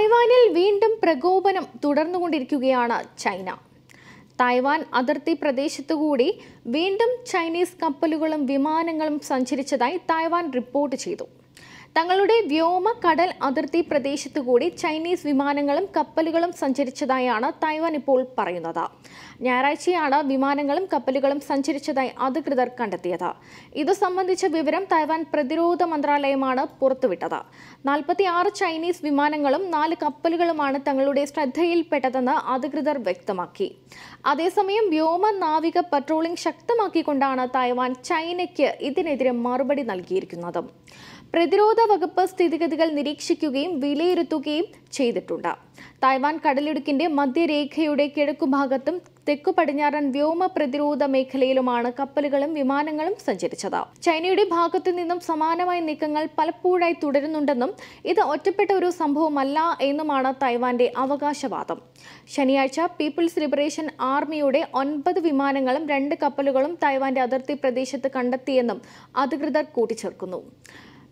തായ്വാനിൽ വീണ്ടും പ്രകോപനം തുടർന്നുകൊണ്ടിരിക്കുകയാണ് China Taiwan അതിർത്തി പ്രദേശത്തുകൂടി വീണ്ടും ചൈനീസ് കപ്പലുകളും വിമാനങ്ങളും സഞ്ചരിച്ചതായി തായ്വാൻ റിപ്പോർട്ട് ചെയ്തു തങ്ങളുടെ വ്യോമ കടൽ അതിർത്തി പ്രദേശത്തുകൂടി ചൈനീസ് വിമാനങ്ങളും കപ്പലുകളും സഞ്ചരിച്ചതായാണ് തായ്വാൻ ഇപ്പോൾ പറയുന്നത് ഞായറാഴ്ചയാണ് വിമാനങ്ങളും കപ്പലുകളും സഞ്ചരിച്ചതായി അധികൃതർ കണ്ടെത്തിയത് ഇതു സംബന്ധിച്ച വിവരം തായ്വാൻ പ്രതിരോധ മന്ത്രാലയമാണ് പുറത്തുവിട്ടത് നാൽപ്പത്തി ആറ് ചൈനീസ് വിമാനങ്ങളും നാല് കപ്പലുകളുമാണ് തങ്ങളുടെ ശ്രദ്ധയിൽപ്പെട്ടതെന്ന് അധികൃതർ വ്യക്തമാക്കി അതേസമയം വ്യോമ നാവിക പട്രോളിംഗ് ശക്തമാക്കിക്കൊണ്ടാണ് തായ്വാൻ ചൈനയ്ക്ക് ഇതിനെതിരെ മറുപടി നൽകിയിരിക്കുന്നത് പ്രതിരോധ വകുപ്പ് സ്ഥിതിഗതികൾ നിരീക്ഷിക്കുകയും വിലയിരുത്തുകയും ചെയ്തിട്ടുണ്ട് തായ്വാൻ കടലിടുക്കിന്റെ മധ്യരേഖയുടെ കിഴക്കുഭാഗത്തും തെക്കു പടിഞ്ഞാറൻ വ്യോമ പ്രതിരോധ മേഖലയിലുമാണ് കപ്പലുകളും വിമാനങ്ങളും സഞ്ചരിച്ചത് ചൈനയുടെ ഭാഗത്തു നിന്നും സമാനമായ നീക്കങ്ങൾ പലപ്പോഴായി തുടരുന്നുണ്ടെന്നും ഇത് ഒറ്റപ്പെട്ട ഒരു സംഭവമല്ല എന്നുമാണ് തായ്വാന്റെ അവകാശവാദം ശനിയാഴ്ച പീപ്പിൾസ് ലിബറേഷൻ ആർമിയുടെ ഒൻപത് വിമാനങ്ങളും രണ്ട് കപ്പലുകളും തായ്വാന്റെ അതിർത്തി പ്രദേശത്ത് കണ്ടെത്തിയെന്നും അധികൃതർ കൂട്ടിച്ചേർക്കുന്നു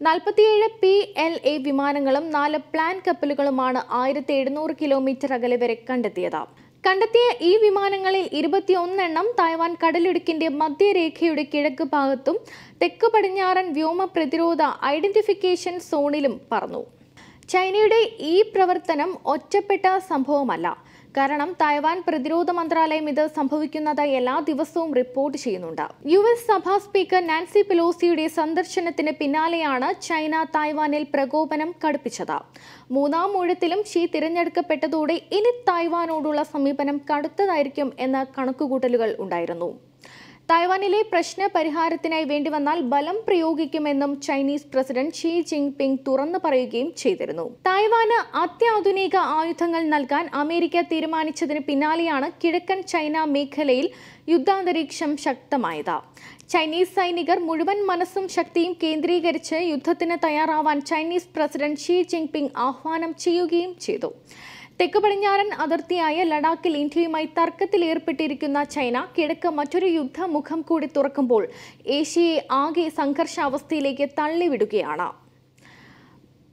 നാൽപ്പത്തിയേഴ് പി എൽ എ വിമാനങ്ങളും നാല് പ്ലാൻ കപ്പലുകളുമാണ് ആയിരത്തി എഴുന്നൂറ് കിലോമീറ്റർ അകലെ വരെ കണ്ടെത്തിയത് കണ്ടെത്തിയ ഈ വിമാനങ്ങളിൽ ഇരുപത്തിയൊന്നെണ്ണം തായ്വാൻ കടലിടുക്കിന്റെ മധ്യരേഖയുടെ കിഴക്ക് ഭാഗത്തും തെക്ക് പടിഞ്ഞാറൻ വ്യോമ പ്രതിരോധ ഐഡന്റിഫിക്കേഷൻ സോണിലും പറന്നു ചൈനയുടെ ഈ പ്രവർത്തനം ഒറ്റപ്പെട്ട സംഭവമല്ല കാരണം തായ്വാൻ പ്രതിരോധ മന്ത്രാലയം ഇത് സംഭവിക്കുന്നത് എല്ലാ ദിവസവും റിപ്പോർട്ട് ചെയ്യുന്നുണ്ട് യു എസ് സഭാ സ്പീക്കർ നാൻസി പെലോസിയുടെ സന്ദർശനത്തിന് പിന്നാലെയാണ് ചൈന തായ്വാനിൽ പ്രകോപനം കടുപ്പിച്ചത് മൂന്നാം ഊഴത്തിലും ഷീ തിരഞ്ഞെടുക്കപ്പെട്ടതോടെ ഇനി തായ്വാനോടുള്ള സമീപനം കടുത്തതായിരിക്കും എന്ന കണക്കുകൂട്ടലുകൾ ഉണ്ടായിരുന്നു തായ്വാനിലെ പ്രശ്ന പരിഹാരത്തിനായി വേണ്ടി വന്നാൽ ബലം പ്രയോഗിക്കുമെന്നും Chinese president Xi Jinping തുറന്നു പറയുകയും ചെയ്തിരുന്നു തായ്വാന് അത്യാധുനിക ആയുധങ്ങൾ നൽകാൻ അമേരിക്ക തീരുമാനിച്ചതിന് പിന്നാലെയാണ് കിഴക്കൻ ചൈന മേഖലയിൽ യുദ്ധാന്തരീക്ഷം ശക്തമായത് ചൈനീസ് സൈനികർ മുഴുവൻ മനസ്സും ശക്തിയും കേന്ദ്രീകരിച്ച് യുദ്ധത്തിന് തയ്യാറാവാൻ Chinese president Xi Jinping ആഹ്വാനം ചെയ്യുകയും ചെയ്തു തെക്ക് പടിഞ്ഞാറൻ അതിർത്തിയായ ലഡാക്കിൽ ഇന്ത്യയുമായി തർക്കത്തിലേർപ്പെട്ടിരിക്കുന്ന ചൈന കിഴക്ക് മറ്റൊരു യുദ്ധമുഖം കൂടി തുറക്കുമ്പോൾ ഏഷ്യയെ ആകെ സംഘർഷാവസ്ഥയിലേക്ക് തള്ളിവിടുകയാണ്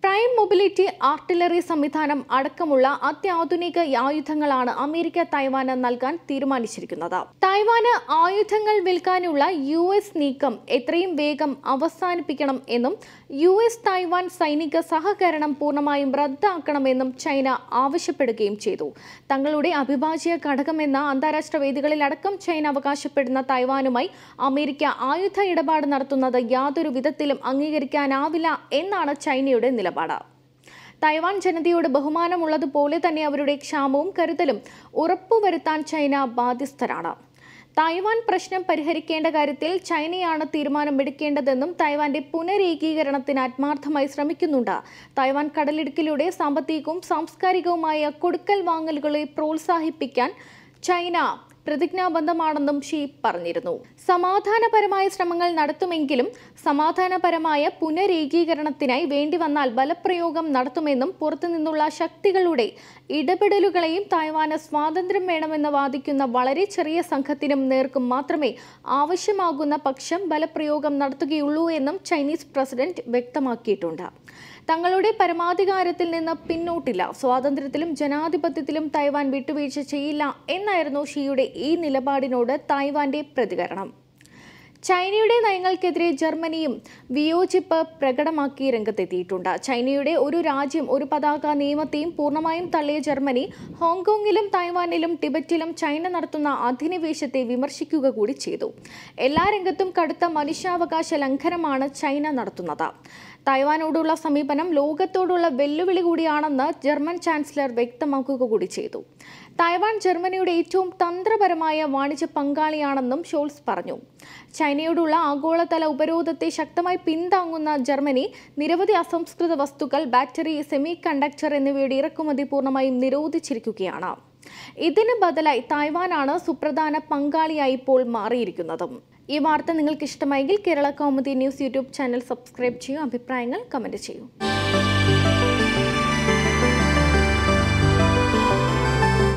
പ്രൈം മൊബിലിറ്റി ആർട്ടിലറി സംവിധാനം അടക്കമുള്ള അത്യാധുനിക ആയുധങ്ങളാണ് അമേരിക്ക തായ്വാന് നൽകാൻ തീരുമാനിച്ചിരിക്കുന്നത് തായ്വാന് ആയുധങ്ങൾ വിൽക്കാനുള്ള യു എസ് നീക്കം എത്രയും വേഗം അവസാനിപ്പിക്കണം എന്നും യു എസ് തായ്വാൻ സൈനിക സഹകരണം പൂർണ്ണമായും റദ്ദാക്കണമെന്നും ചൈന ആവശ്യപ്പെടുകയും ചെയ്തു തങ്ങളുടെ അഭിഭാജ്യ ഘടകമെന്ന അന്താരാഷ്ട്ര വേദികളിലടക്കം ചൈന അവകാശപ്പെടുന്ന തായ്വാനുമായി അമേരിക്ക ആയുധ ഇടപാട് നടത്തുന്നത് യാതൊരു വിധത്തിലും അംഗീകരിക്കാനാവില്ല എന്നാണ് ചൈനയുടെ നിലപാട് തായ്വാൻ ജനതയോട് ബഹുമാനമുള്ളതുപോലെ തന്നെ അവരുടെ ക്ഷാമവും കരുതലും ഉറപ്പുവരുത്താൻ ചൈന ബാധ്യസ്ഥരാണ് തായ്വാൻ പ്രശ്നം പരിഹരിക്കേണ്ട കാര്യത്തിൽ ചൈനയാണ് തീരുമാനമെടുക്കേണ്ടതെന്നും തായ്വാന്റെ പുനരേകീകരണത്തിന് ആത്മാർത്ഥമായി ശ്രമിക്കുന്നുണ്ട് തായ്വാൻ കടലിടുക്കിലൂടെ സാമ്പത്തികവും സാംസ്കാരികവുമായ കൊടുക്കൽ വാങ്ങലുകളെ പ്രോത്സാഹിപ്പിക്കാൻ ചൈന പ്രതിജ്ഞാബദ്ധമാണെന്നും ഷീ പറഞ്ഞിരുന്നു സമാധാനപരമായ ശ്രമങ്ങൾ നടത്തുമെങ്കിലും സമാധാനപരമായ പുനരേകീകരണത്തിനായി വേണ്ടി വന്നാൽ ബലപ്രയോഗം നടത്തുമെന്നും പുറത്തുനിന്നുള്ള ശക്തികളുടെ ഇടപെടലുകളെയും തായ്വാന് സ്വാതന്ത്ര്യം വേണമെന്ന് വാദിക്കുന്ന വളരെ ചെറിയ സംഘത്തിനും നേർക്കും മാത്രമേ ആവശ്യമാകുന്ന പക്ഷം ബലപ്രയോഗം നടത്തുകയുള്ളൂ എന്നും ചൈനീസ് പ്രസിഡന്റ് വ്യക്തമാക്കിയിട്ടുണ്ട് തങ്ങളുടെ പരമാധികാരത്തിൽ നിന്ന് പിന്നോട്ടില്ല സ്വാതന്ത്ര്യത്തിലും ജനാധിപത്യത്തിലും തായ്വാൻ വിട്ടുവീഴ്ച ചെയ്യില്ല എന്നായിരുന്നു ഷിയുടെ ഈ നിലപാടിനോട് തായ്വാന്റെ പ്രതികരണം ചൈനയുടെ നയങ്ങൾക്കെതിരെ ജർമ്മനിയും വിയോജിപ്പ് പ്രകടമാക്കി രംഗത്തെത്തിയിട്ടുണ്ട് ചൈനയുടെ ഒരു രാജ്യം ഒരു പതാക നിയമത്തെയും പൂർണ്ണമായും തള്ളിയ ജർമ്മനി ഹോങ്കോങ്ങിലും തായ്വാനിലും ടിബറ്റിലും ചൈന നടത്തുന്ന അധിനിവേശത്തെ വിമർശിക്കുക കൂടി ചെയ്തു എല്ലാ രംഗത്തും കടുത്ത മനുഷ്യാവകാശ ലംഘനമാണ് ചൈന നടത്തുന്നത് തായ്വാനോടുള്ള സമീപനം ലോകത്തോടുള്ള വെല്ലുവിളി കൂടിയാണെന്ന് ജർമ്മൻ ചാൻസലർ വ്യക്തമാക്കുക കൂടി ചെയ്തു തായ്വാൻ ജർമ്മനിയുടെ ഏറ്റവും തന്ത്രപരമായ വാണിജ്യ പങ്കാളിയാണെന്നും ഷോൾസ് പറഞ്ഞു ചൈനയോടുള്ള ആഗോളതല ഉപരോധത്തെ ശക്തമായി പിന്താങ്ങുന്ന ജർമ്മനി നിരവധി അസംസ്കൃത വസ്തുക്കൾ ബാറ്ററി സെമി കണ്ടക്ടർ എന്നിവയുടെ ഇറക്കുമതി പൂർണ്ണമായും നിരോധിച്ചിരിക്കുകയാണ് ഇതിന് ബദലായി തായ്വാനാണ് സുപ്രധാന പങ്കാളിയായി ഇപ്പോൾ മാറിയിരിക്കുന്നതും ഈ വാർത്ത നിങ്ങൾക്ക് ഇഷ്ടമായെങ്കിൽ Kerala Kaumudi news YouTube channel subscribe ചെയ്യൂ അഭിപ്രായങ്ങൾ കമൻറ്റ് ചെയ്യൂ